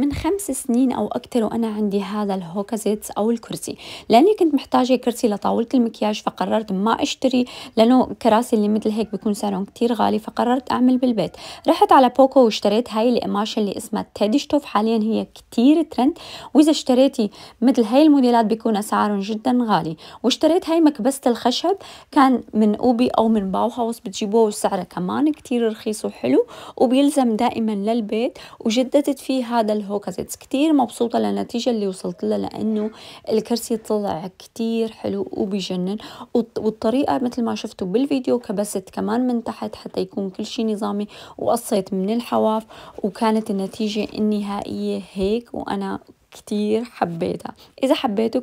من خمس سنين او اكثر وانا عندي هذا الهوكازيت او الكرسي لاني كنت محتاجه كرسي لطاوله المكياج فقررت ما اشتري لانه كراسي اللي مثل هيك بيكون سعرهم كثير غالي فقررت اعمل بالبيت رحت على بوكو واشتريت هاي القماشه اللي اسمها تيدشتوف حاليا هي كثير ترند واذا اشتريتي مثل هاي الموديلات بيكون اسعارهم جدا غالي واشتريت هاي مكبسه الخشب كان من اوبي او من باو هاوس بتجيبوه وسعره كمان كثير رخيص وحلو وبيلزم دائما للبيت وجددت فيه هذا الهوكازيتس كتير مبسوطة للنتيجة اللي وصلت لها لأنه الكرسي طلع كتير حلو وبيجنن والطريقة مثل ما شفتوا بالفيديو كبست كمان من تحت حتى يكون كل شي نظامي وقصيت من الحواف وكانت النتيجة النهائية هيك وأنا كتير حبيتها إذا حبيتوا